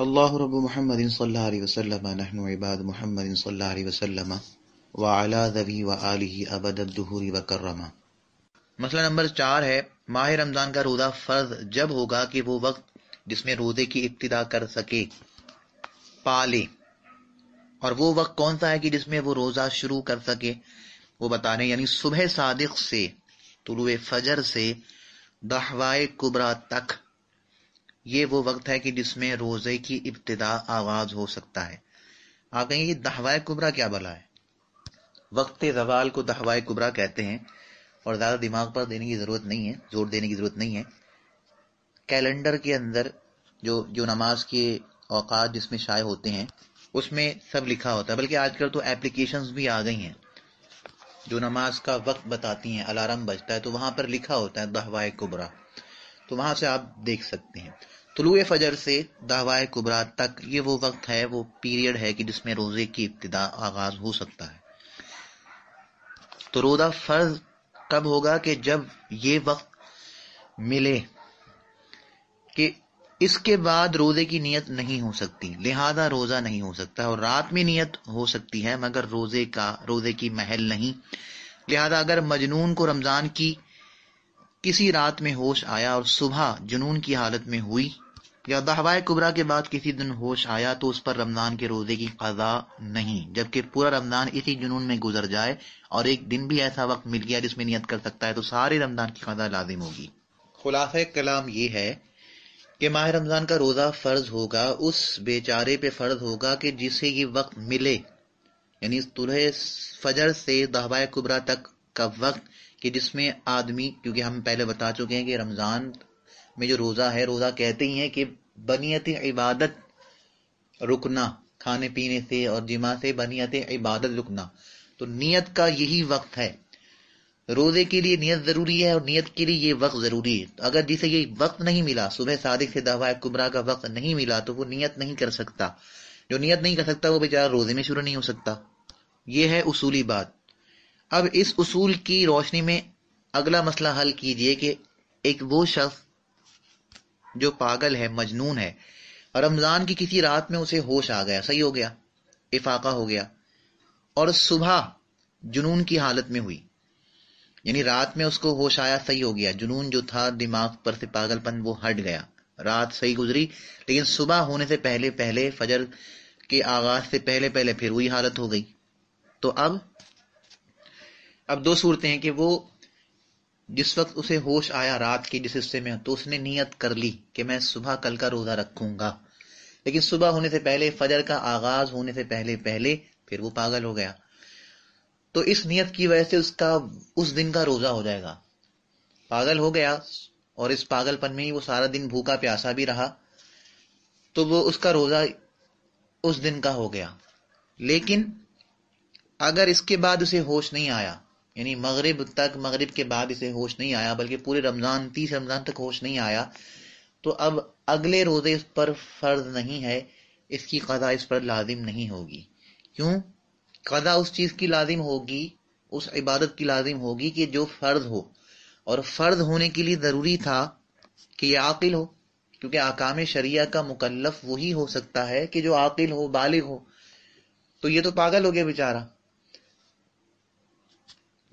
अल्लाह रब मोहम्मद वसलम नहनु इबाद मोहम्मद वसलम व आला दवी व आलही अबदूरी व करमा मसला नंबर चार है माह रमज़ान का रोज़ा फ़र्ज जब होगा कि वो वक्त जिसमें रोज़े की इब्तदा कर सके पा ले और वो वक्त कौन सा है कि जिसमें वो रोज़ा शुरू कर सके वो बता रहे यानी सुबह सादिक से तुलु फजर से दहवाए कुबरा तक ये वो वक्त है कि जिसमें रोज़े की इब्तदा आगाज़ हो सकता है आप कहेंगे ये दहवाए कुबरा क्या भला है वक्त जवाल को दहवाए कुबरा कहते हैं और ज़्यादा दिमाग पर देने की ज़रूरत नहीं है जोर देने की ज़रूरत नहीं है कैलेंडर के अंदर जो जो नमाज के औकात जिसमें शाये होते हैं उसमें सब लिखा होता है बल्कि आजकल तो एप्लीकेशंस भी आ गई हैं जो नमाज का वक्त बताती हैं अलार्म बजता है तो वहां पर लिखा होता है दहवाए कुबरा तो वहां से आप देख सकते हैं तुलु फ़जर से दावाए कुबरात तक ये वो वक्त है वो पीरियड है कि जिसमें रोज़े की इब्तदा आगाज़ हो सकता है तो रोज़ा फ़र्ज कब होगा कि जब ये वक्त मिले कि इसके बाद रोज़े की नीयत नहीं हो सकती लिहाजा रोज़ा नहीं हो सकता और रात में नीयत हो सकती है मगर रोज़े का रोज़े की महल नहीं लिहाजा अगर मजनून को रमज़ान की किसी रात में होश आया और सुबह जुनून की हालत में हुई या दहवाए कुबरा के बाद किसी दिन होश आया तो उस पर रमजान के रोजे की कजा नहीं जबकि पूरा रमजान इसी जुनून में गुजर जाए और एक दिन भी ऐसा वक्त मिल गया जिसमें नियत कर सकता है तो सारे रमजान की कजा लाजिम होगी खुलासा कलाम ये है कि माह रमजान का रोजा फर्ज होगा उस बेचारे पे फर्ज होगा कि जिसे ये वक्त मिले यानी तुरह फजर से दहवाए कुबरा तक का वक्त कि जिसमें आदमी क्योंकि हम पहले बता चुके हैं कि रमजान में जो रोज़ा है रोज़ा कहते ही है कि बनीत इबादत रुकना खाने पीने से और जिमा से बनीत इबादत रुकना तो नियत का यही वक्त है रोज़े के लिए नियत ज़रूरी है और नियत के लिए ये वक्त ज़रूरी है तो अगर जिसे ये वक्त नहीं मिला सुबह सादिक से दवा कुबरा का वक्त नहीं मिला तो वो नियत नहीं कर सकता जो नियत नहीं कर सकता वो बेचारा रोज़े में शुरू नहीं हो सकता ये है उसूली बात अब इस उसूल की रोशनी में अगला मसला हल कीजिए कि एक वो शख्स जो पागल है मजनून है रमज़ान की किसी रात में उसे होश आ गया सही हो गया इफाका हो गया और सुबह जुनून की हालत में हुई यानी रात में उसको होश आया सही हो गया जुनून जो था दिमाग पर से पागलपन वो हट गया रात सही गुजरी लेकिन सुबह होने से पहले पहले फजर के आगाज से पहले पहले फिर वही हालत हो गई तो अब अब दो सूरतें हैं कि वो जिस वक्त उसे होश आया रात के जिस हिस्से में तो उसने नियत कर ली कि मैं सुबह कल का रोज़ा रखूंगा लेकिन सुबह होने से पहले फजर का आगाज होने से पहले पहले फिर वो पागल हो गया तो इस नियत की वजह से उसका उस दिन का रोज़ा हो जाएगा पागल हो गया और इस पागलपन में ही वो सारा दिन भूखा प्यासा भी रहा तो वो उसका रोज़ा उस दिन का हो गया लेकिन अगर इसके बाद उसे होश नहीं आया यानी मगरिब तक मगरिब के बाद इसे होश नहीं आया बल्कि पूरे रमज़ान तीस रमज़ान तक होश नहीं आया तो अब अगले रोज़े इस पर फ़र्ज नहीं है इसकी कदा इस पर लाजिम नहीं होगी क्यों कदा उस चीज़ की लाजिम होगी उस इबादत की लाजिम होगी कि जो फ़र्ज हो और फ़र्ज होने के लिए ज़रूरी था कि यह आकिल हो क्योंकि आकाम शरिया का मुकलफ वही हो सकता है कि जो आकिल हो बालिग हो तो ये तो पागल हो गया बेचारा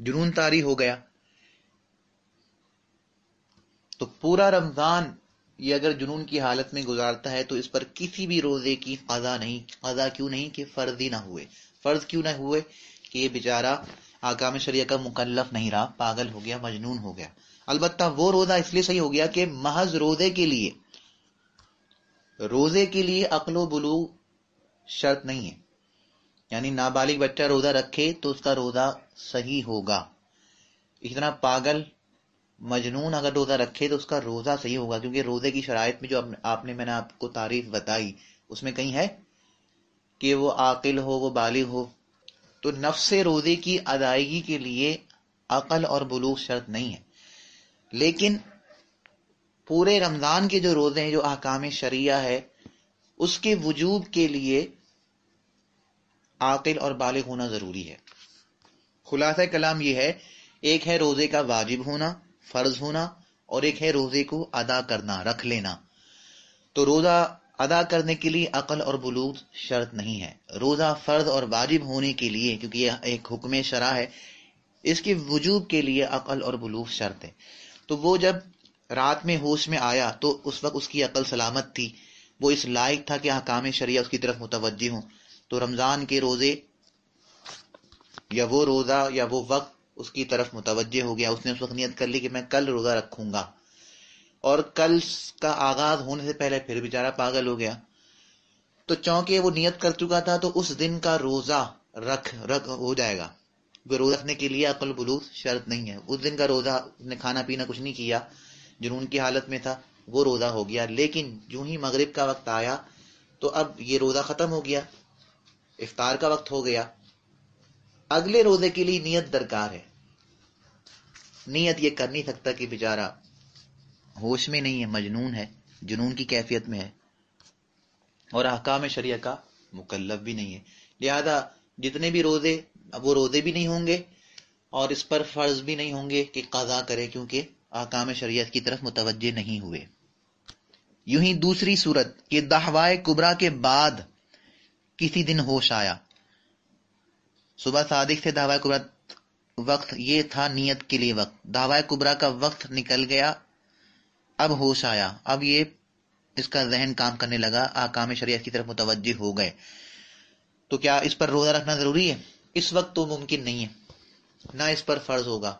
जुनून तारी हो गया तो पूरा रमजान ये अगर जुनून की हालत में गुजारता है तो इस पर किसी भी रोजे की कजा नहीं कजा क्यों नहीं कि फर्ज ही ना हुए फर्ज क्यों ना हुए कि ये बेचारा आकाम शरिया का मुकल्लफ नहीं रहा पागल हो गया मजनून हो गया अलबत् वो रोजा इसलिए सही हो गया कि महज रोजे के लिए रोजे के लिए अकलो बलू शर्त नहीं है यानी नाबालिग बच्चा रोजा रखे तो उसका रोजा सही होगा इतना पागल मजनून अगर रोज़ा रखे तो उसका रोज़ा सही होगा क्योंकि रोज़े की शराइ में जो आपने मैंने आपको तारीफ बताई उसमें कहीं है कि वो आकिल हो वो बालिग हो तो नफ्स रोज़े की अदायगी के लिए अकल और बलूक शर्त नहीं है लेकिन पूरे रमज़ान के जो रोज़े हैं जो अहकाम शरिया है उसके वजूब के लिए आकिल और बालिग होना ज़रूरी है खुलासा कलाम ये है एक है रोजे का वाजिब होना फर्ज होना और एक है रोजे को अदा करना रख लेना तो रोजा अदा करने के लिए अकल और बलूद शर्त नहीं है रोजा फर्ज और वाजिब होने के लिए क्योंकि यह एक हुक्म शरा है इसकी वजूब के लिए अकल और बलूग शर्त है तो वो जब रात में होश में आया तो उस वक्त उसकी अकल सलामत थी वो इस लायक था कि अकाम शरिया उसकी तरफ मुतवजी हूं तो रमज़ान के रोज़े या वो रोज़ा या वो वक्त उसकी तरफ मुतवजह हो गया उसने उस वक्त नियत कर ली कि मैं कल रोज़ा रखूंगा और कल का आगाज़ होने से पहले फिर बेचारा पागल हो गया तो चूंकि वो नियत कर चुका था तो उस दिन का रोज़ा रख रख हो जाएगा वो रोज़ा रखने के लिए अकल बलूस शर्त नहीं है उस दिन का रोज़ा उसने खाना पीना कुछ नहीं किया जुनून की हालत में था वो रोज़ा हो गया लेकिन जू ही मगरब का वक्त आया तो अब ये रोज़ा ख़त्म हो गया इफ्तार का वक्त हो गया अगले रोजे के लिए नियत दरकार है नियत ये कर नहीं सकता कि बेचारा होश में नहीं है मजनून है जुनून की कैफियत में है और अहकाम शरिया का मुकल्लब भी नहीं है लिहाजा जितने भी रोजे अब वो रोजे भी नहीं होंगे और इस पर फर्ज भी नहीं होंगे कि कज़ा करे क्योंकि अहकाम शरीयत की तरफ मुतवजे नहीं हुए यूं ही दूसरी सूरत कि दहवाए कुबरा के बाद किसी दिन होश आया सुबह सादिक से दावा कुबरा वक्त ये था नियत के लिए वक्त दावा कुबरा का वक्त निकल गया अब होश आया अब ये इसका जहन काम करने लगा आकाम शरीयत की तरफ मुतव हो गए तो क्या इस पर रोज़ा रखना ज़रूरी है इस वक्त तो मुमकिन नहीं है ना इस पर फ़र्ज होगा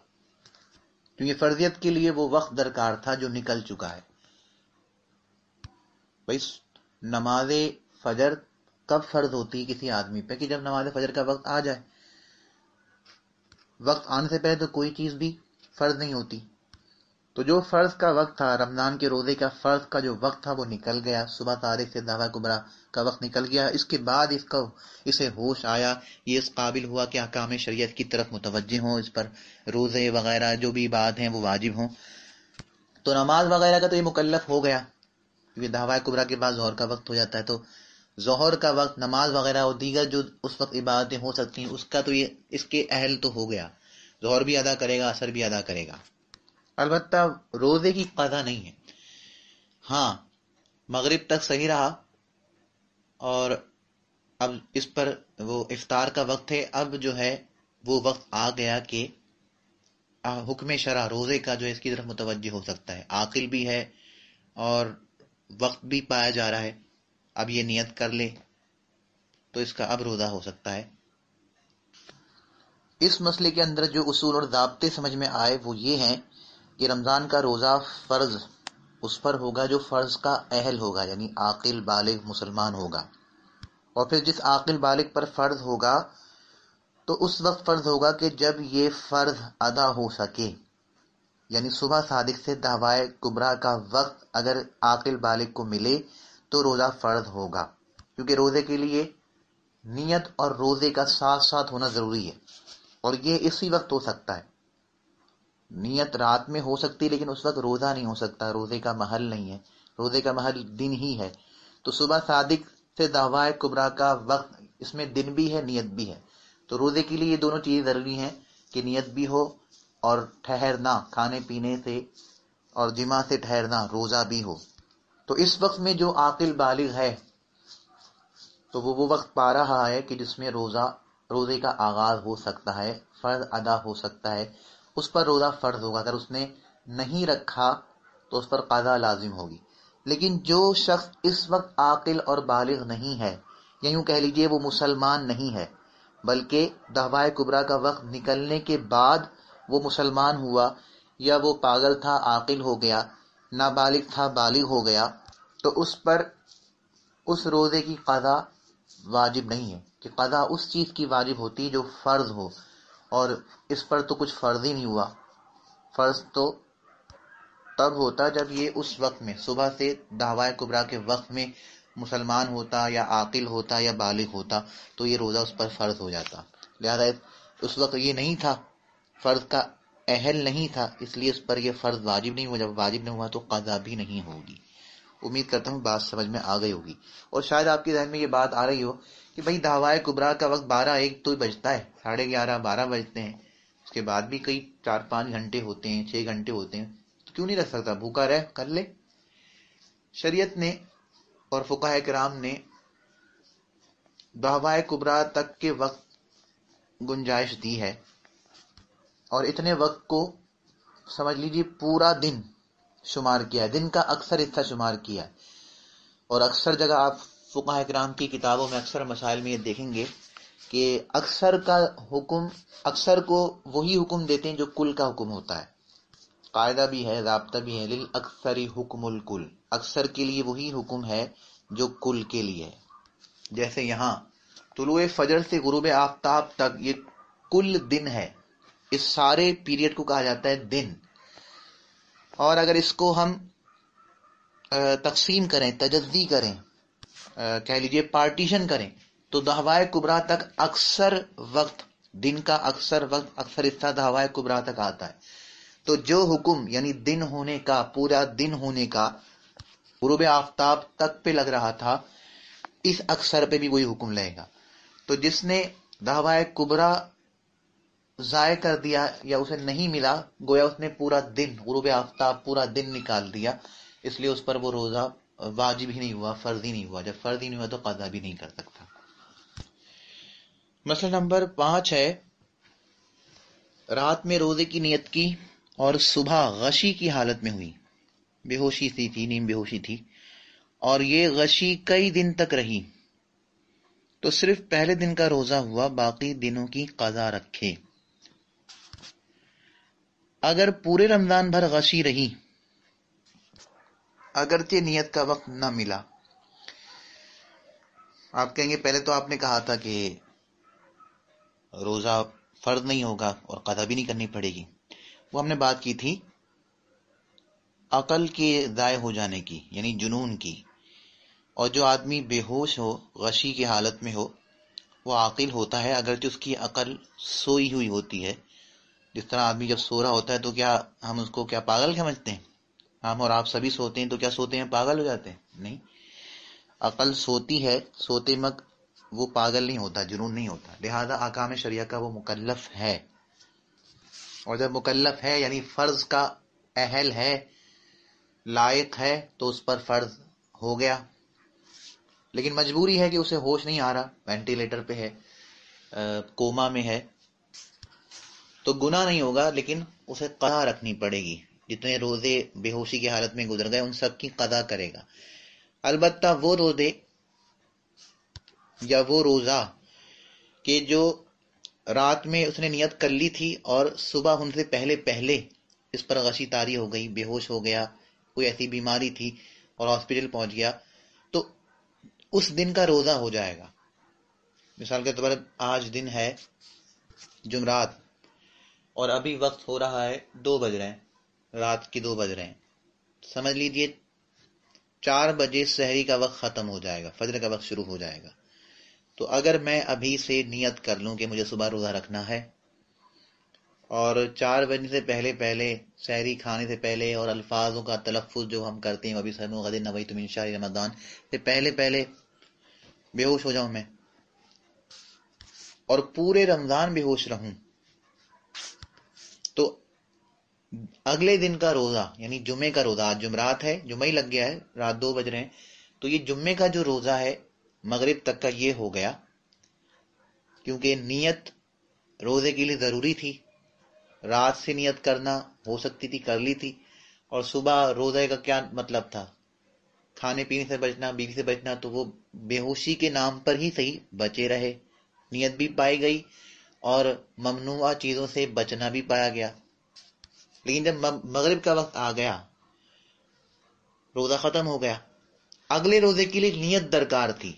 क्योंकि फ़र्जियत के लिए वो वक्त दरकार था जो निकल चुका है भाई नमाज फजर कब फर्ज होती है किसी आदमी पे कि जब नमाज फजर का वक्त आ जाए वक्त आने से पहले तो कोई चीज़ भी फर्ज नहीं होती तो जो फर्ज का वक्त था रमज़ान के रोज़े का फर्ज का जो वक्त था वो निकल गया सुबह तारीख से दावा कुबरा का वक्त निकल गया इसके बाद इसका इसे होश आया ये इस काबिल हुआ कि अकाम शरीयत की तरफ मुतवजह हो इस पर रोज़े वगैरह जो भी बात है वो वाजिब हों तो नमाज वगैरह का तो ये मुकलफ हो गया क्योंकि दावा कुबरा के बाद जोर का वक्त हो जाता है तो जहर का वक्त नमाज वगैरह और दीगर जो उस वक्त इबादतें हो सकती हैं उसका तो ये इसके अहल तो हो गया जहर भी अदा करेगा असर भी अदा करेगा अलबत् रोज़े की कदा नहीं है हाँ मगरिब तक सही रहा और अब इस पर वो इफ्तार का वक्त है अब जो है वो वक्त आ गया कि हुक्म शरा रोज़े का जो है इसकी तरफ मुतवजह हो सकता है आकिल भी है और वक्त भी पाया जा रहा है अब ये नियत कर ले तो इसका अब रोजा हो सकता है इस मसले के अंदर जो उसूल और जबते समझ में आए वो ये हैं कि रमज़ान का रोज़ा फ़र्ज़ उस पर होगा जो फ़र्ज़ का अहल होगा यानी आकिल बालिग मुसलमान होगा और फिर जिस आकिल बालिग पर फ़र्ज़ होगा तो उस वक्त फ़र्ज़ होगा कि जब ये फ़र्ज़ अदा हो सके यानी सुबह सादिक से दहवाए कुबरा का वक्त अगर आकिल बालिग को मिले तो रोज़ा फ़र्ज होगा क्योंकि रोज़े के लिए नियत और रोज़े का साथ साथ होना ज़रूरी है और ये इसी वक्त हो सकता है नियत रात में हो सकती है लेकिन उस वक्त रोज़ा नहीं हो सकता रोज़े का महल नहीं है रोज़े का महल दिन ही है तो सुबह सादिक से दवाए कुबरा का वक्त इसमें दिन भी है नियत भी है तो रोज़े के लिए ये दोनों चीज़ें ज़रूरी हैं कि नियत भी हो और ठहरना खाने पीने से और जिमा से ठहरना रोज़ा भी हो तो इस वक्त में जो आकिल बालिग है तो वो वो वक्त पा रहा है कि जिसमें रोज़ा रोज़े का आगाज़ हो सकता है फ़र्ज अदा हो सकता है उस पर रोज़ा फ़र्ज होगा अगर उसने नहीं रखा तो उस पर कज़ा लाजिम होगी लेकिन जो शख्स इस वक्त आकिल और बालिग नहीं है या यूं कह लीजिए वो मुसलमान नहीं है बल्कि दहवाए कुबरा का वक्त निकलने के बाद वो मुसलमान हुआ या वो पागल था आकिल हो गया नाबालिग था बालिग हो गया तो उस पर उस रोज़े की कज़ा वाजिब नहीं है कि कज़ा उस चीज़ की वाजिब होती है जो फ़र्ज़ हो और इस पर तो कुछ फ़र्ज़ ही नहीं हुआ फ़र्ज़ तो तब होता जब ये उस वक्त में सुबह से दावा कुबरा के वक्त में मुसलमान होता या आकिल होता या बालिग होता तो ये रोज़ा उस पर फ़र्ज़ हो जाता लिहाजा उस वक्त ये नहीं था फ़र्ज़ का अहल नहीं था इसलिए उस पर यह फ़र्ज़ वाजिब नहीं हुआ जब वाजिब नहीं हुआ तो कज़ा भी नहीं होगी उम्मीद करता हूँ बात समझ में आ गई होगी और शायद आपके जहन में ये बात आ रही हो कि भाई दावाए कुबरा का वक्त बारह एक तो बजता है साढ़े ग्यारह बारह बजते हैं उसके बाद भी कई चार पांच घंटे होते हैं छह घंटे होते हैं तो क्यों नहीं रख सकता भूखा रह कर ले शरीयत ने और फुका कराम ने दावाए कुबरा तक के वक्त गुंजाइश दी है और इतने वक्त को समझ लीजिए पूरा दिन शुमार किया है दिन का अक्सर हिस्सा शुमार किया है और अक्सर जगह आप फ़ुका कराम की किताबों में अक्सर मसाइल में ये देखेंगे कि अक्सर का हुक्म अक्सर को वही हुक्म देते हैं जो कुल का हुक्म होता है कायदा भी है रबता भी है लिल अक्सर हुक्मुल कुल अक्सर के लिए वही हुक्म है जो कुल के लिए है जैसे यहाँ तुलुए फजर से गुरुब आफ्ताब तक ये कुल दिन है इस सारे पीरियड को कहा जाता है दिन और अगर इसको हम तकसीम करें तजदी करें कह लीजिए पार्टीशन करें तो दहवाए कुबरा तक अक्सर वक्त दिन का अक्सर वक्त अक्सर हिस्सा दहवाए कुबरा तक आता है तो जो हुक्म यानी दिन होने का पूरा दिन होने का गुरूब आफ्ताब तक पे लग रहा था इस अक्सर पे भी वही हुक्म लगेगा तो जिसने दहवाए कुबरा ज़ाय कर दिया या उसे नहीं मिला गोया उसने पूरा दिन गुरुब आफ्ताब पूरा दिन निकाल दिया इसलिए उस पर वो रोज़ा वाजिब ही नहीं हुआ फ़र्ज ही नहीं हुआ जब फ़र्ज ही नहीं हुआ तो कदा भी नहीं कर सकता मसला नंबर पांच है रात में रोज़े की नीयत की और सुबह गशी की हालत में हुई बेहोशी सी थी नीम बेहोशी थी और ये गशी कई दिन तक रही तो सिर्फ पहले दिन का रोज़ा हुआ बाकी दिनों की कज़ा रखे अगर पूरे रमज़ान भर गशी रही अगरचे नियत का वक्त ना मिला आप कहेंगे पहले तो आपने कहा था कि रोज़ा फ़र्ज नहीं होगा और कदा भी नहीं करनी पड़ेगी वो हमने बात की थी अकल के ज़ाय हो जाने की यानी जुनून की और जो आदमी बेहोश हो गशी की हालत में हो वो आकिल होता है अगरचे उसकी अकल सोई हुई होती है जिस तरह आदमी जब सो रहा होता है तो क्या हम उसको क्या पागल समझते हैं हम और आप सभी सोते हैं तो क्या सोते हैं पागल हो जाते हैं नहीं अकल सोती है सोते मग वो पागल नहीं होता जुनून नहीं होता लिहाजा आकाम शरिया का वो मुकल्लफ है और जब मुकल्लफ है यानी फर्ज का अहल है लायक है तो उस पर फर्ज हो गया लेकिन मजबूरी है कि उसे होश नहीं आ रहा वेंटिलेटर पे है आ, कोमा में है तो गुना नहीं होगा लेकिन उसे कदा रखनी पड़ेगी जितने रोज़े बेहोशी की हालत में गुजर गए उन सब की कदा करेगा अलबत् वो रोज़े या वो रोज़ा के जो रात में उसने नियत कर ली थी और सुबह उनसे पहले पहले इस पर गशी तारी हो गई बेहोश हो गया कोई ऐसी बीमारी थी और हॉस्पिटल पहुंच गया तो उस दिन का रोज़ा हो जाएगा मिसाल के तौर पर आज दिन है जुमरात और अभी वक्त हो रहा है दो बज रहे हैं रात के दो बज रहे हैं समझ लीजिए चार बजे शहरी का वक्त ख़त्म हो जाएगा फजर का वक्त शुरू हो जाएगा तो अगर मैं अभी से नियत कर लूं कि मुझे सुबह रोज़ा रखना है और चार बजे से पहले पहले शहरी खाने से पहले और अल्फाजों का तलफ़ जो हम करते हैं अभी सरमो गदर नबी तुम इनशा रमदान से पहले पहले बेहोश हो जाऊं मैं और पूरे रमज़ान बेहोश रहूं तो अगले दिन का रोज़ा यानी जुमे का रोज़ा आज जुमरात है जुमे ही लग गया है रात दो बज रहे हैं तो ये जुम्मे का जो रोज़ा है मगरिब तक का ये हो गया क्योंकि नियत रोज़े के लिए ज़रूरी थी रात से नियत करना हो सकती थी कर ली थी और सुबह रोज़े का क्या मतलब था खाने पीने से बचना बीवी से बचना तो वो बेहोशी के नाम पर ही सही बचे रहे नियत भी पाई गई और ममनुआ चीज़ों से बचना भी पाया गया लेकिन जब मगरिब का वक्त आ गया रोज़ा ख़त्म हो गया अगले रोज़े के लिए नियत दरकार थी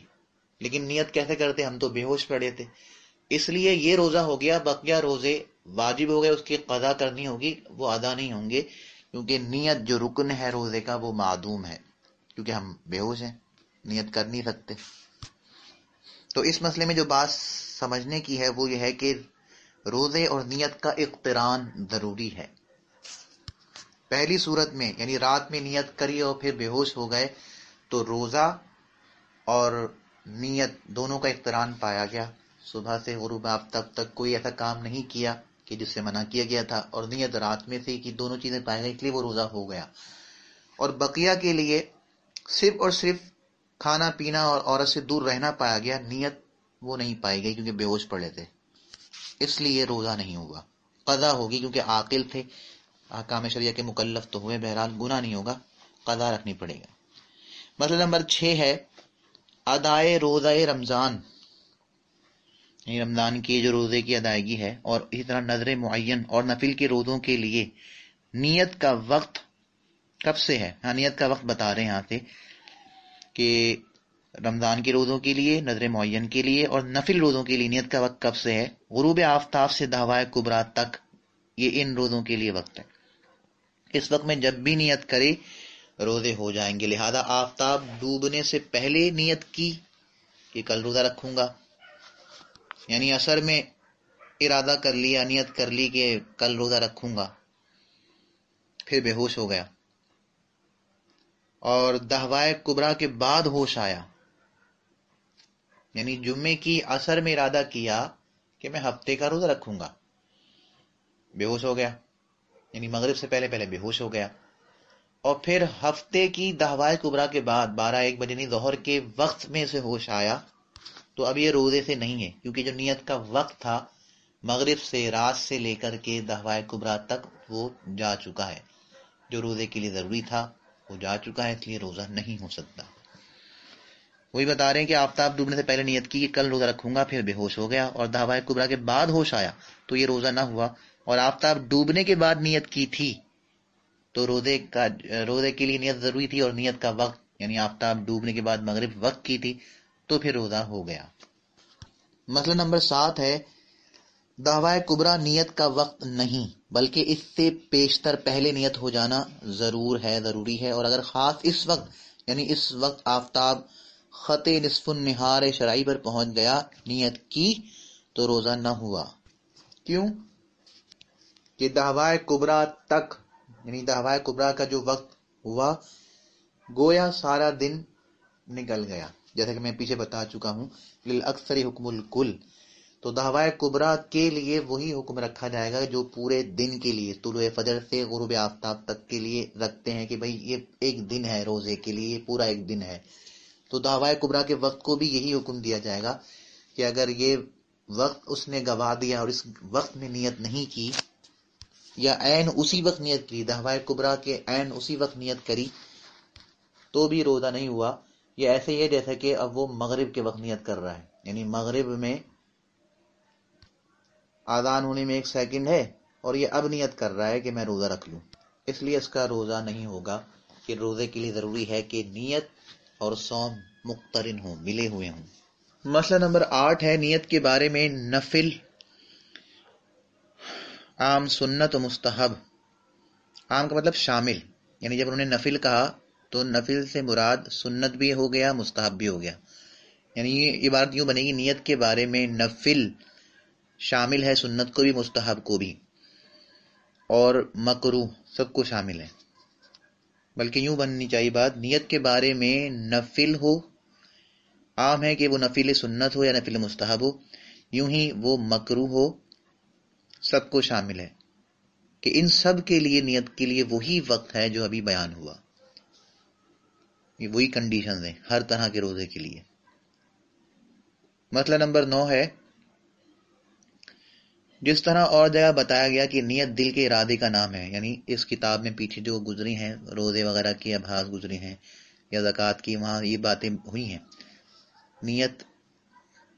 लेकिन नियत कैसे करते हम तो बेहोश पड़े थे इसलिए ये रोज़ा हो गया बकिया रोज़े वाजिब हो गए उसकी कदा करनी होगी वो अदा नहीं होंगे क्योंकि नियत जो रुकन है रोज़े का वो मादूम है क्योंकि हम बेहोश हैं नियत कर नहीं सकते तो इस मसले में जो बात समझने की है वो यह है कि रोज़े और नियत का इकतरान ज़रूरी है पहली सूरत में यानी रात में नियत करी और फिर बेहोश हो गए तो रोज़ा और नियत दोनों का इकतरान पाया गया सुबह से गरूब आप तब तक कोई ऐसा काम नहीं किया कि जिससे मना किया गया था और नियत रात में थी कि दोनों चीज़ें पाई गई इसलिए वो रोज़ा हो गया और बकिया के लिए सिर्फ और सिर्फ खाना पीना और औरत से दूर रहना पाया गया नियत वो नहीं पाई गई क्योंकि बेहोश पड़े थे इसलिए रोज़ा नहीं होगा कज़ा होगी क्योंकि आकिल थे आकाम शरिया के मुकल्लफ तो हुए बहरहाल गुना नहीं होगा कज़ा रखनी पड़ेगा मसला नंबर छह है अदाए रोज़ा रमज़ान रमज़ान के जो रोज़े की अदायगी है और इसी तरह नजर मुन और नफिल के रोज़ों के लिए नीयत का वक्त कब से है हाँ नीयत का वक्त बता रहे हैं यहां से कि रमज़ान के रोज़ों के लिए नजर मुन के लिए और नफिल रोज़ों के लिए नियत का वक्त कब से है गुरूब आफ्ताब से दहवाए कुबरा तक ये इन रोज़ों के लिए वक्त है इस वक्त में जब भी नियत करे रोज़े हो जाएंगे लिहाजा आफ्ताब डूबने से पहले नियत की कि कल रोज़ा रखूंगा यानी असर में इरादा कर लिया नियत कर ली कि कल रोज़ा रखूंगा फिर बेहोश हो गया और दहवाए कुबरा के बाद होश आया यानी जुम्मे की असर में इरादा किया कि मैं हफ्ते का रोज़ा रखूंगा बेहोश हो गया यानी मगरब से पहले पहले बेहोश हो गया और फिर हफ्ते की दहवाए कुबरा के बाद बारह एक बजे जोहर के वक्त में उसे होश आया तो अब ये रोज़े से नहीं है क्योंकि जो नियत का वक्त था मगरब से रात से लेकर के दहवाए कुबरा तक वो जा चुका है जो रोज़े के लिए ज़रूरी था वो जा चुका है इसलिए रोज़ा नहीं हो सकता वही बता रहे हैं कि आफ्ताब डूबने से पहले नियत की कि कल रोज़ा रखूंगा फिर बेहोश हो गया और दावा कुबरा के बाद होश आया तो ये रोज़ा ना हुआ और आफ्ताब डूबने के बाद नियत की थी तो रोज़े का रोज़े के लिए नियत ज़रूरी थी और नियत का वक्त यानी आफ्ताब डूबने के बाद मगरब वक्त की थी तो फिर रोज़ा हो गया मसला नंबर सात है दावा कुबरा नियत का वक्त नहीं बल्कि इससे पेशतर पहले नियत हो जाना ज़रूर है ज़रूरी है और अगर ख़ास इस वक्त यानी इस वक्त आफ्ताब ख़त नहार शराई पर पहुंच गया नियत की तो रोज़ा न हुआ क्यों कि दहवाए कुबरा तक यानी दहवाए कुबरा का जो वक्त हुआ गोया सारा दिन निकल गया जैसा कि मैं पीछे बता चुका हूँ अक्सर हुक्मुल कुल तो दहवाए कुबरा के लिए वही हुक्म रखा जाएगा जो पूरे दिन के लिए तुल फजर से गुरुब आफ्ताब तक के लिए रखते हैं कि भाई ये एक दिन है रोज़े के लिए पूरा एक दिन है तो दावा कुबरा के वक्त को भी यही हुक्म दिया जाएगा कि अगर ये वक्त उसने गवा दिया और इस वक्त में नियत नहीं की या ऐन उसी वक्त नियत की दावा कुबरा के ऐन उसी वक्त नियत करी तो भी रोज़ा नहीं हुआ ये ऐसे ही है जैसे कि अब वो मगरिब के वक्त नियत कर रहा है यानी मगरिब में आदान होने में एक सेकंड है और ये अब नियत कर रहा है कि मैं रोज़ा रख लू इसलिए इसका रोज़ा नहीं होगा कि रोज़े के लिए ज़रूरी है कि नियत और सौम मुख्तरिन हों मिले हुए हों मसला नंबर आठ है नियत के बारे में नफिल आम सुन्नत मुस्तहब आम का मतलब शामिल यानी जब उन्होंने नफिल कहा तो नफिल से मुराद सुन्नत भी हो गया मुस्तहब भी हो गया यानी ये इबारत यूं बनेगी नियत के बारे में नफिल शामिल है सुन्नत को भी मुस्तहब को भी और मकरू सबको शामिल है बल्कि यूं बननी चाहिए बात नियत के बारे में नफिल हो आम है कि वो नफिल सुन्नत हो या नफिल मुस्तहब हो यूं ही वो मकरू हो सबको शामिल है कि इन सब के लिए नियत के लिए वही वक्त है जो अभी बयान हुआ ये वही कंडीशन है हर तरह के रोज़े के लिए मसला नंबर नौ है जिस तरह और जगह बताया गया कि नियत दिल के इरादे का नाम है यानी इस किताब में पीछे जो गुजरी हैं रोज़े वगैरह की अभास गुजरी हैं या जक़ात की वहां ये बातें हुई हैं नियत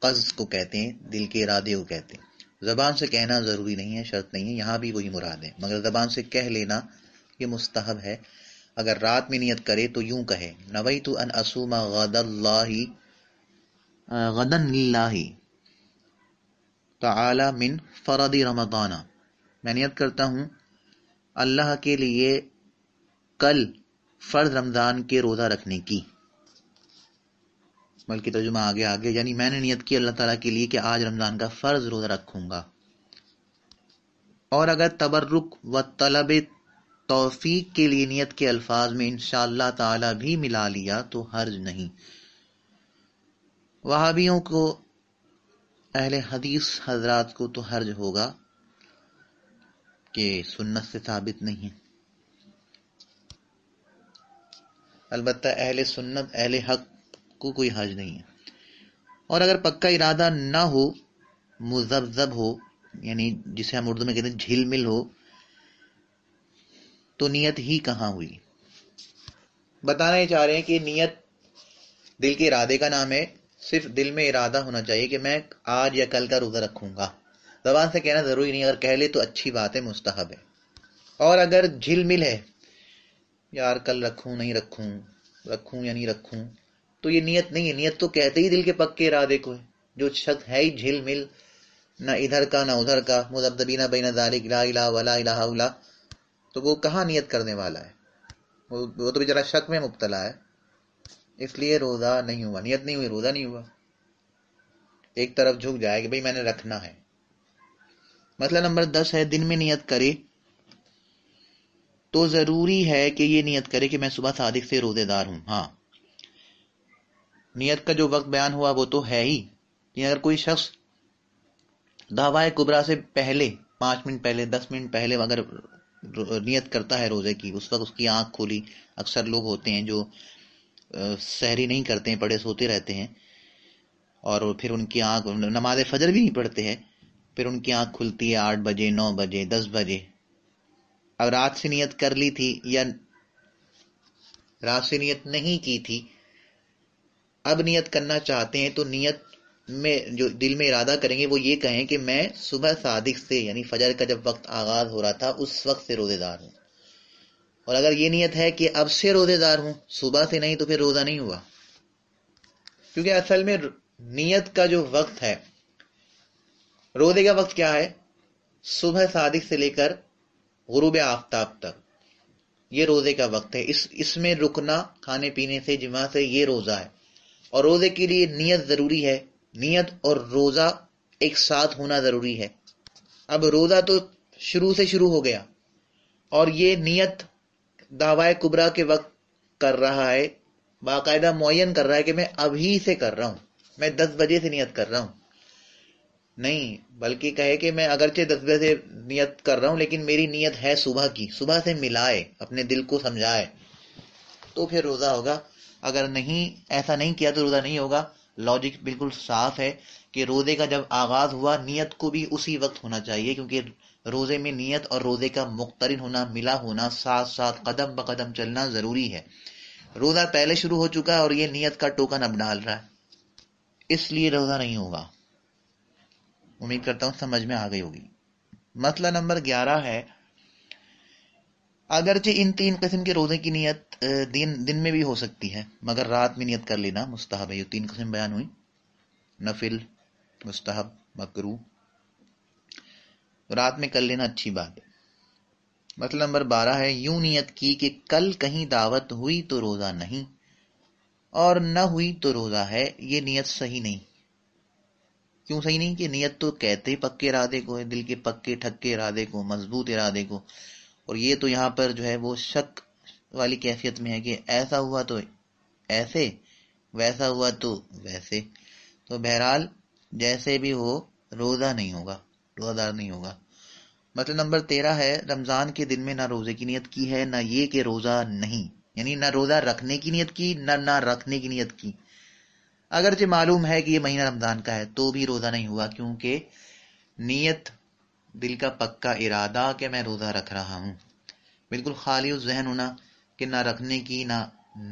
कज़ को कहते हैं दिल के इरादे को कहते हैं ज़बान से कहना ज़रूरी नहीं है शर्त नहीं है यहाँ भी वही मुराद है मगर ज़बान से कह लेना ये मुस्तहब है अगर रात में नियत करे तो यूं कहे नवई तो अन असूमा गदन लाही ताला मिन फ़रद रमदाना मैं नियत करता हूँ अल्लाह के लिए कल फ़र्ज रमज़ान के रोज़ा रखने की बल्कि तर्जुमा आगे आगे यानी मैंने नियत की अल्लाह ताला के लिए कि आज रमज़ान का फ़र्ज़ रोज़ा रखूंगा और अगर तबर्रुक व तलब तोफ़ी के लिए नियत के अल्फाज में इंशाला ताला भी मिला लिया तो हर्ज नहीं वहाबियों को अहल हदीस हजरात को तो हर्ज होगा कि सुन्नत से साबित नहीं है अलबत् अहल सुन्नत अहल हक को कोई हर्ज नहीं है और अगर पक्का इरादा ना हो मुजब हो यानी जिसे हम उर्दू में कहते हैं झिलमिल हो तो नीयत ही कहाँ हुई बताना ये चाह रहे हैं कि नीयत दिल के इरादे का नाम है सिर्फ दिल में इरादा होना चाहिए कि मैं आज या कल का रोज़ा रखूँगा ज़बान से कहना ज़रूरी नहीं अगर कह ले तो अच्छी बात है मुस्तहब है और अगर मिल है यार कल रखूँ नहीं रखूँ रखूँ या नहीं रखूँ तो ये नीयत नहीं है नीयत तो कहते ही दिल के पक्के इरादे को है जो शख्स है ही मिल ना इधर का ना उधर का मुजबदबीना बीना दारिक ला इला वला इला तो वो कहाँ नियत करने वाला है वो वो तो बेचारा शक में मुबतला है इसलिए रोज़ा नहीं हुआ नियत नहीं हुई रोज़ा नहीं हुआ एक तरफ झुक जाए कि भाई मैंने रखना है मसला नंबर दस है दिन में नियत करे तो ज़रूरी है कि ये नियत करे कि मैं सुबह सादिक से रोज़ेदार हूं हाँ नियत का जो वक्त बयान हुआ वो तो है ही कि अगर कोई शख्स दावा कुबरा से पहले पांच मिनट पहले दस मिनट पहले अगर नियत करता है रोज़े की उस वक्त उसकी आंख खोली अक्सर लोग होते हैं जो सहरी नहीं करते हैं पड़े सोते रहते हैं और फिर उनकी आंख नमाज फजर भी नहीं पढ़ते हैं फिर उनकी आंख खुलती है आठ बजे नौ बजे दस बजे अब रात से नियत कर ली थी या रात से नियत नहीं की थी अब नियत करना चाहते हैं तो नियत में जो दिल में इरादा करेंगे वो ये कहें कि मैं सुबह सादिक से यानी फजर का जब वक्त आगाज़ हो रहा था उस वक्त से रोज़ेदार हूं और अगर ये नियत है कि अब से रोजेदार हूं सुबह से नहीं तो फिर रोजा नहीं हुआ क्योंकि असल में नियत का जो वक्त है रोजे का वक्त क्या है सुबह सादिक से लेकर गुरुब आफ्ताब तक ये रोजे का वक्त है इस इसमें रुकना खाने पीने से जिमा से ये रोजा है और रोजे के लिए नियत जरूरी है नियत और रोजा एक साथ होना जरूरी है अब रोजा तो शुरू से शुरू हो गया और ये नियत दावाए कुबरा के वक्त कर रहा है बाकायदा मुन कर रहा है कि मैं अभी से कर रहा हूं मैं दस बजे से नियत कर रहा हूँ नहीं बल्कि कहे कि मैं अगरचे दस बजे से नियत कर रहा हूँ लेकिन मेरी नियत है सुबह की सुबह से मिलाए अपने दिल को समझाए तो फिर रोज़ा होगा अगर नहीं ऐसा नहीं किया तो रोज़ा नहीं होगा लॉजिक बिल्कुल साफ है कि रोज़े का जब आगाज़ हुआ नियत को भी उसी वक्त होना चाहिए क्योंकि रोज़े में नीयत और रोज़े का मुख्तरिन होना मिला होना साथ साथ कदम ब कदम चलना ज़रूरी है रोज़ा पहले शुरू हो चुका है और ये नीयत का टोकन अब डाल रहा है इसलिए रोज़ा नहीं होगा उम्मीद करता हूं समझ में आ गई होगी मसला नंबर ग्यारह है अगरचे इन तीन किस्म के रोज़े की नीयत दिन दिन में भी हो सकती है मगर रात में नीयत कर लेना मुस्तहब है ये तीन किस्म बयान हुई नफिल मुस्तहब मकरू तो रात में कर लेना अच्छी बात है मतलब नंबर बारह है यूं नियत की कि कल कहीं दावत हुई तो रोज़ा नहीं और न हुई तो रोज़ा है ये नियत सही नहीं क्यों सही नहीं कि नियत तो कहते ही पक्के इरादे को है दिल के पक्के ठक्के इरादे को मजबूत इरादे को और ये तो यहां पर जो है वो शक वाली कैफियत में है कि ऐसा हुआ तो ऐसे वैसा हुआ तो वैसे तो बहरहाल जैसे भी हो रोज़ा नहीं होगा रोज़ादार नहीं होगा मतलब नंबर तेरह है रमज़ान के दिन में ना रोज़े की नीयत की है ना ये कि रोज़ा नहीं यानी ना रोज़ा रखने की नीयत की ना ना रखने की नीयत की अगरचे मालूम है कि ये महीना रमज़ान का है तो भी रोज़ा नहीं हुआ क्योंकि नीयत दिल का पक्का इरादा कि मैं रोज़ा रख रहा हूं बिल्कुल खाली जहन होना कि ना रखने की ना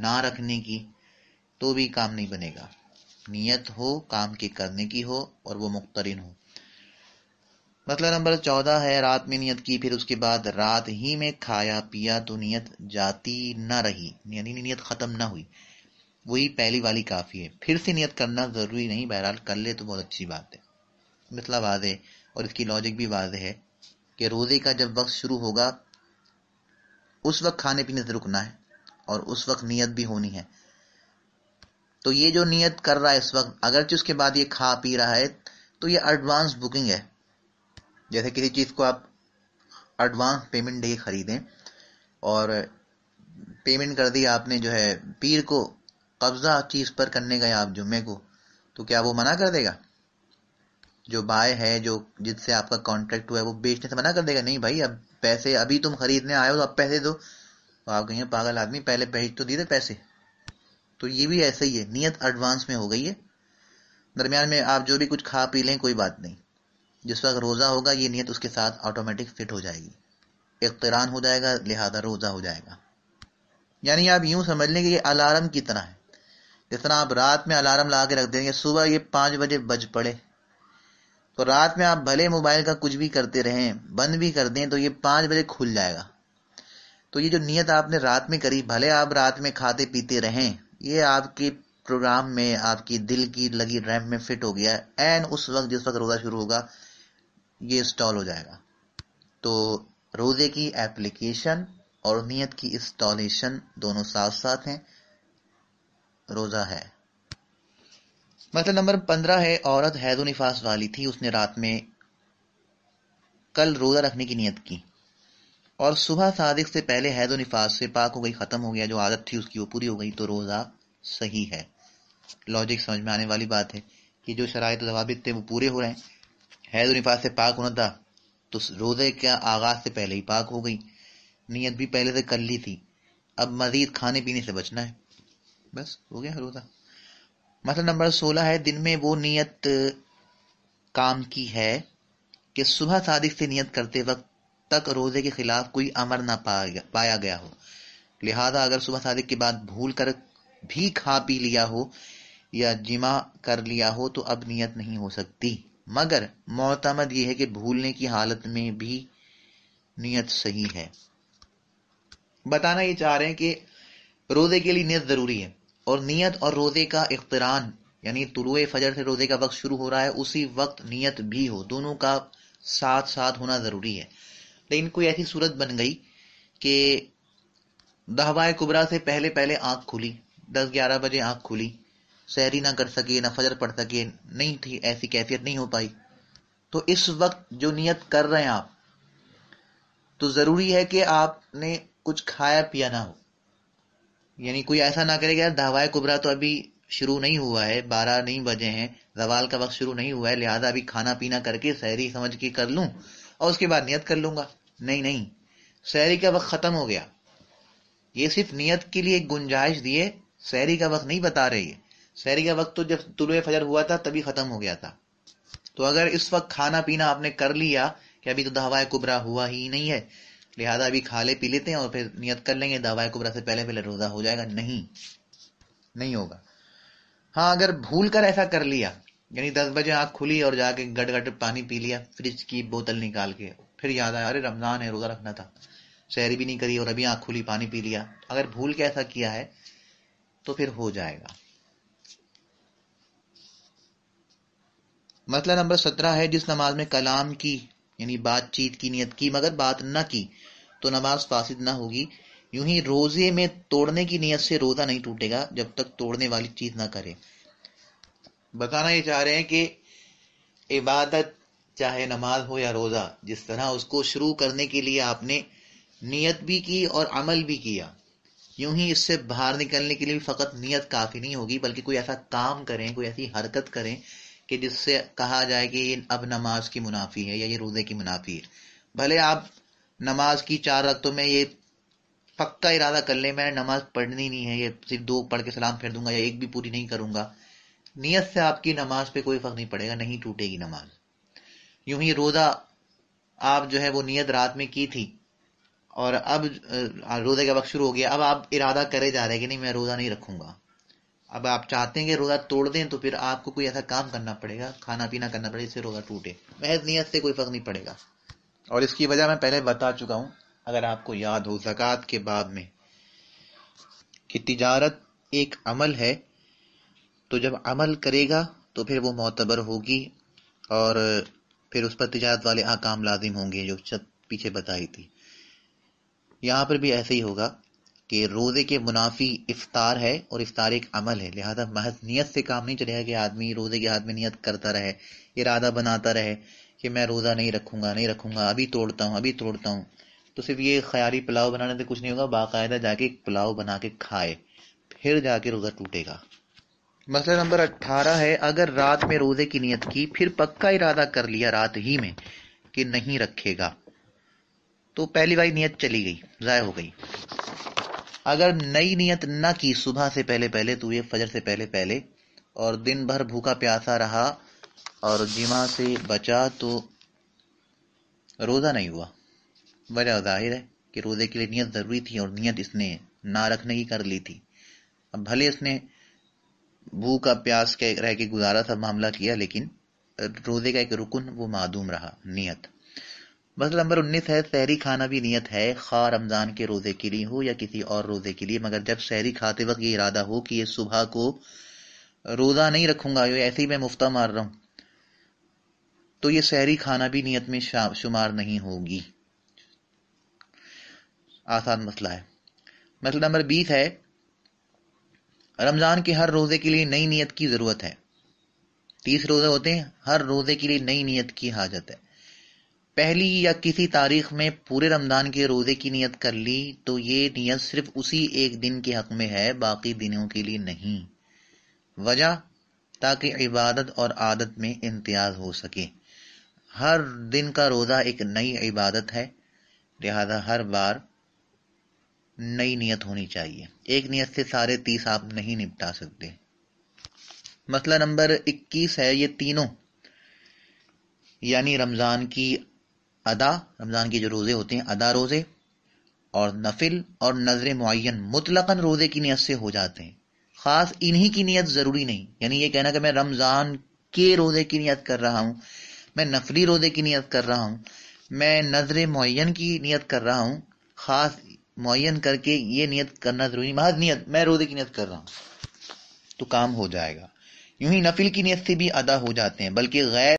ना रखने की तो भी काम नहीं बनेगा नीयत हो काम के करने की हो और वो मुख्तरिन हो मसला नंबर चौदह है रात में नियत की फिर उसके बाद रात ही में खाया पिया तो नियत जाती ना रही यानी नियत ख़त्म ना हुई वही पहली वाली काफ़ी है फिर से नियत करना ज़रूरी नहीं बहरहाल कर ले तो बहुत अच्छी बात है मिसला वाज है और इसकी लॉजिक भी वाज है कि रोज़े का जब वक्त शुरू होगा उस वक्त खाने पीने से रुकना है और उस वक्त नियत भी होनी है तो ये जो नियत कर रहा है इस वक्त अगरचे उसके बाद ये खा पी रहा है तो ये एडवांस बुकिंग है जैसे किसी चीज़ को आप एडवांस पेमेंट दे ख़रीदें और पेमेंट कर दी आपने जो है पीर को कब्ज़ा चीज़ पर करने गए आप जुम्मे को तो क्या वो मना कर देगा जो बाय है जो जिससे आपका कॉन्ट्रैक्ट हुआ है वो बेचने से मना कर देगा नहीं भाई अब पैसे अभी तुम खरीदने आए हो तो अब पैसे दो तो आप कहेंगे पागल आदमी पहले भेज तो दे पैसे तो ये भी ऐसे ही है नियत एडवांस में हो गई है दरमियान में आप जो भी कुछ खा पी लें कोई बात नहीं जिस वक्त रोज़ा होगा ये नीयत उसके साथ ऑटोमेटिक फिट हो जाएगी इकतरान हो जाएगा लिहाजा रोज़ा हो जाएगा यानी आप यूं समझ लें कि ये अलार्म की तरह है जिस तरह आप रात में अलार्म ला के रख देंगे सुबह ये पाँच बजे बज पड़े तो रात में आप भले मोबाइल का कुछ भी करते रहें बंद भी कर दें तो ये पाँच बजे खुल जाएगा तो ये जो नियत आपने रात में करी भले आप रात में खाते पीते रहें ये आपके प्रोग्राम में आपकी दिल की लगी रैम में फिट हो गया एन उस वक्त जिस वक्त रोज़ा शुरू होगा ये इंस्टॉल हो जाएगा तो रोज़े की एप्लीकेशन और नियत की इंस्टॉलेशन दोनों साथ साथ हैं रोज़ा है मतलब नंबर पंद्रह है औरत हैदो निफास वाली थी उसने रात में कल रोज़ा रखने की नियत की और सुबह सादिक से पहले हैदो निफास से पाक हो गई ख़त्म हो गया जो आदत थी उसकी वो पूरी हो गई तो रोज़ा सही है लॉजिक समझ में आने वाली बात है कि जो शराय जवाबित थे वो पूरे हो रहे हैं हैज तो निफास से पाक होना था तो रोज़े के आगाज़ से पहले ही पाक हो गई नीयत भी पहले से कर ली थी अब मज़ीद खाने पीने से बचना है बस हो गया रोज़ा मतलब नंबर सोलह है दिन में वो नीयत काम की है कि सुबह सादिक से नीयत करते वक्त तक रोज़े के ख़िलाफ़ कोई अमर ना पाया पाया गया हो लिहाजा अगर सुबह सादिक के बाद भूल कर भी खा पी लिया हो या जिमा कर लिया हो तो अब नीयत नहीं हो सकती मगर मोअतमद यह है कि भूलने की हालत में भी नीयत सही है बताना ये चाह रहे हैं कि रोज़े के लिए नीयत ज़रूरी है और नीयत और रोज़े का इख्तरान यानी तुलु फजर से रोज़े का वक्त शुरू हो रहा है उसी वक्त नीयत भी हो दोनों का साथ साथ होना ज़रूरी है लेकिन कोई ऐसी सूरत बन गई कि दहवाए कुबरा से पहले पहले आंख खुली दस ग्यारह बजे आंख खुली सैरी ना कर सके ना फजर पढ़ सके नहीं थी ऐसी कैफियत नहीं हो पाई तो इस वक्त जो नियत कर रहे हैं आप तो ज़रूरी है कि आपने कुछ खाया पिया ना हो यानी कोई ऐसा ना करेगा यार दवाए कुबरा तो अभी शुरू नहीं हुआ है बारह नहीं बजे हैं जवाल का वक्त शुरू नहीं हुआ है लिहाजा अभी खाना पीना करके सहरी समझ के कर लू और उसके बाद नियत कर लूंगा नहीं नहीं सहरी का वक्त ख़त्म हो गया ये सिर्फ नियत के लिए गुंजाइश दिए सहरी का वक्त नहीं बता रही है सहरी का वक्त तो जब तुलु फजर हुआ था तभी ख़त्म हो गया था तो अगर इस वक्त खाना पीना आपने कर लिया कि अभी तो दवाए कुबरा हुआ ही नहीं है लिहाजा अभी खा ले पी लेते हैं और फिर नियत कर लेंगे दवाए कुबरा से पहले पहले रोज़ा हो जाएगा नहीं नहीं होगा हाँ अगर भूल कर ऐसा कर लिया यानी दस बजे आँख खुली और जाके गट गट पानी पी लिया फ्रिज की बोतल निकाल के फिर याद आया अरे रमज़ान है रोज़ा रखना था शहरी भी नहीं करी और अभी आँख खुली पानी पी लिया अगर भूल के ऐसा किया है तो फिर हो जाएगा मसला नंबर सत्रह है जिस नमाज में कलाम की यानी बातचीत की नियत की मगर बात न की तो नमाज फासिद ना होगी यूं ही रोजे में तोड़ने की नियत से रोजा नहीं टूटेगा जब तक तोड़ने वाली चीज ना करे बताना ये चाह रहे हैं कि इबादत चाहे नमाज हो या रोजा जिस तरह उसको शुरू करने के लिए आपने नियत भी की और अमल भी किया यूं ही इससे बाहर निकलने के लिए भी फकत नियत काफ़ी नहीं होगी बल्कि कोई ऐसा काम करें कोई ऐसी हरकत करें कि जिससे कहा जाए कि ये अब नमाज की मुनाफी है या ये रोज़े की मुनाफी है भले आप नमाज की चार रक्तों में ये पक्का इरादा कर ले मैं नमाज पढ़नी नहीं है ये सिर्फ दो पढ़ के सलाम फेर दूंगा या एक भी पूरी नहीं करूंगा नियत से आपकी नमाज पे कोई फर्क नहीं पड़ेगा नहीं टूटेगी नमाज यूं ही रोज़ा आप जो है वो नियत रात में की थी और अब रोज़े का वक्त शुरू हो गया अब आप इरादा करे जा रहे हैं कि नहीं मैं रोज़ा नहीं रखूंगा अब आप चाहते हैं कि रोज़ा तोड़ दें तो फिर आपको कोई ऐसा काम करना पड़ेगा खाना पीना करना पड़ेगा जिससे रोज़ा टूटे महज नियत से कोई फ़र्क नहीं पड़ेगा और इसकी वजह मैं पहले बता चुका हूं अगर आपको याद हो जक़ात के बाद में कि तिजारत एक अमल है तो जब अमल करेगा तो फिर वो मोतबर होगी और फिर उस पर तिजारत वाले आकाम लाजिम होंगे जो पीछे बताई थी यहां पर भी ऐसे ही होगा कि रोज़े के मुनाफी इफ्तार है और इफ्तार एक अमल है लिहाजा महज नीयत से काम नहीं चलेगा कि आदमी रोज़े के हाथ में नीयत करता रहे इरादा बनाता रहे कि मैं रोज़ा नहीं रखूंगा नहीं रखूंगा अभी तोड़ता हूँ अभी तोड़ता हूँ तो सिर्फ ये ख्याली पुलाव बनाने से कुछ नहीं होगा बाकायदा जाके एक पुलाव बना के खाए फिर जाके रोज़ा टूटेगा मसला नंबर अट्ठारह है अगर रात में रोज़े की नीयत की फिर पक्का इरादा कर लिया रात ही में कि नहीं रखेगा तो पहली बार नीयत चली गई ज़ाय हो गई अगर नई नियत न की सुबह से पहले पहले तो ये फजर से पहले पहले और दिन भर भूखा प्यासा रहा और जिमा से बचा तो रोज़ा नहीं हुआ वजह जाहिर है कि रोज़े के लिए नियत ज़रूरी थी और नियत इसने ना रखने की कर ली थी अब भले इसने भूखा प्यास के रह के गुजारा सब मामला किया लेकिन रोज़े का एक रुकन वो मादूम रहा नियत मसल नंबर उन्नीस है शहरी खाना भी नियत है खा रमज़ान के रोज़े के लिए हो या किसी और रोज़े के लिए मगर जब शहरी खाते वक्त ये इरादा हो कि ये सुबह को रोज़ा नहीं रखूंगा ये ऐसे ही मैं मुफ्ता मार रहा हूं तो ये शहरी खाना भी नियत में शुमार नहीं होगी आसान मसला है मसला नंबर बीस है रमज़ान के हर रोज़े के लिए नई नीयत की ज़रूरत है तीस रोज़े होते हैं हर रोज़े के लिए नई नीयत की हाजत है पहली या किसी तारीख में पूरे रमज़ान के रोज़े की नियत कर ली तो ये नियत सिर्फ उसी एक दिन के हक़ में है बाकी दिनों के लिए नहीं वजह ताकि इबादत और आदत में इम्तियाज़ हो सके हर दिन का रोज़ा एक नई इबादत है लिहाजा हर बार नई नियत होनी चाहिए एक नियत से सारे तीस आप नहीं निपटा सकते मसला नंबर इक्कीस है ये तीनों यानी रमज़ान की अदा रमज़ान के जो रोज़े होते हैं अदा रोज़े और नफिल और नजर मुन मुतलकन रोज़े की नीयत से हो जाते हैं ख़ास इन्हीं की नीयत ज़रूरी नहीं यानी ये कहना कि मैं रमज़ान के रोज़े की नीयत कर रहा हूं मैं नफली रोज़े की नीयत कर रहा हूं मैं नजर मुन की नीयत कर रहा हूं ख़ास मुन करके ये नीयत करना ज़रूरी महज नीयत मैं रोज़े की नीयत कर रहा हूँ तो काम हो जाएगा यूं ही नफिल की नीयत से भी अदा हो जाते हैं बल्कि गैर